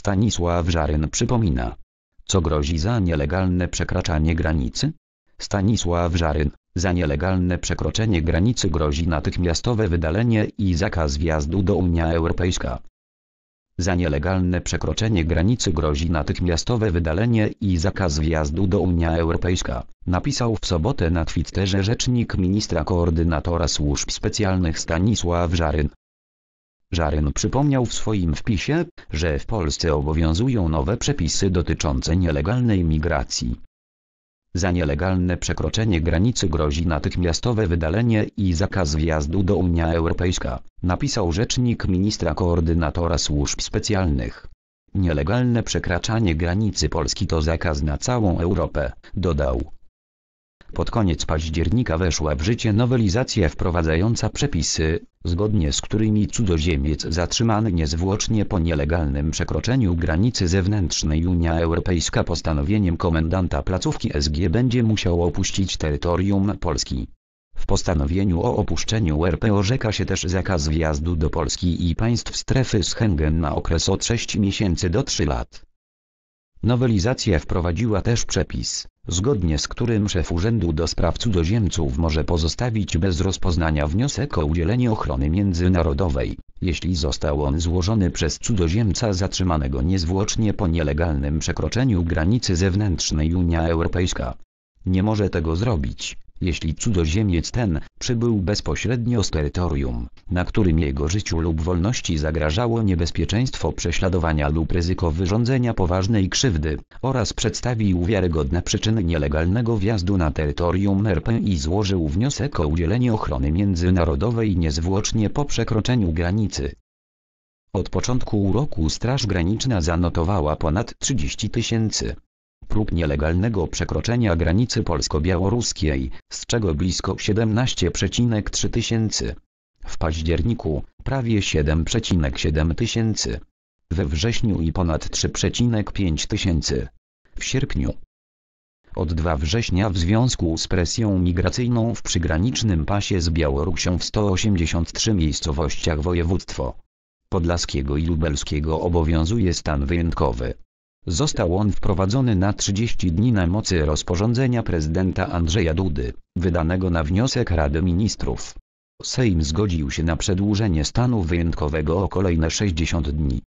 Stanisław Żaryn przypomina. Co grozi za nielegalne przekraczanie granicy? Stanisław Żaryn, za nielegalne przekroczenie granicy grozi natychmiastowe wydalenie i zakaz wjazdu do Unia Europejska. Za nielegalne przekroczenie granicy grozi natychmiastowe wydalenie i zakaz wjazdu do Unia Europejska, napisał w sobotę na Twitterze rzecznik ministra koordynatora służb specjalnych Stanisław Żaryn. Żaryn przypomniał w swoim wpisie, że w Polsce obowiązują nowe przepisy dotyczące nielegalnej migracji. Za nielegalne przekroczenie granicy grozi natychmiastowe wydalenie i zakaz wjazdu do Unii Europejska, napisał rzecznik ministra koordynatora służb specjalnych. Nielegalne przekraczanie granicy Polski to zakaz na całą Europę, dodał. Pod koniec października weszła w życie nowelizacja wprowadzająca przepisy, zgodnie z którymi cudzoziemiec zatrzymany niezwłocznie po nielegalnym przekroczeniu granicy zewnętrznej Unia Europejska postanowieniem komendanta placówki SG będzie musiał opuścić terytorium Polski. W postanowieniu o opuszczeniu RP orzeka się też zakaz wjazdu do Polski i państw strefy Schengen na okres od 6 miesięcy do 3 lat. Nowelizacja wprowadziła też przepis, zgodnie z którym szef Urzędu do Spraw Cudzoziemców może pozostawić bez rozpoznania wniosek o udzielenie ochrony międzynarodowej, jeśli został on złożony przez cudzoziemca zatrzymanego niezwłocznie po nielegalnym przekroczeniu granicy zewnętrznej Unia Europejska. Nie może tego zrobić, jeśli cudzoziemiec ten przybył bezpośrednio z terytorium, na którym jego życiu lub wolności zagrażało niebezpieczeństwo prześladowania lub ryzyko wyrządzenia poważnej krzywdy, oraz przedstawił wiarygodne przyczyny nielegalnego wjazdu na terytorium RP i złożył wniosek o udzielenie ochrony międzynarodowej niezwłocznie po przekroczeniu granicy, od początku roku Straż Graniczna zanotowała ponad 30 tysięcy prób nielegalnego przekroczenia granicy polsko-białoruskiej, z czego blisko 17,3 tysięcy. W październiku prawie 7,7 tysięcy. We wrześniu i ponad 3,5 tysięcy. W sierpniu od 2 września w związku z presją migracyjną w przygranicznym pasie z Białorusią w 183 miejscowościach województwo podlaskiego i lubelskiego obowiązuje stan wyjątkowy. Został on wprowadzony na 30 dni na mocy rozporządzenia prezydenta Andrzeja Dudy, wydanego na wniosek Rady Ministrów. Sejm zgodził się na przedłużenie stanu wyjątkowego o kolejne 60 dni.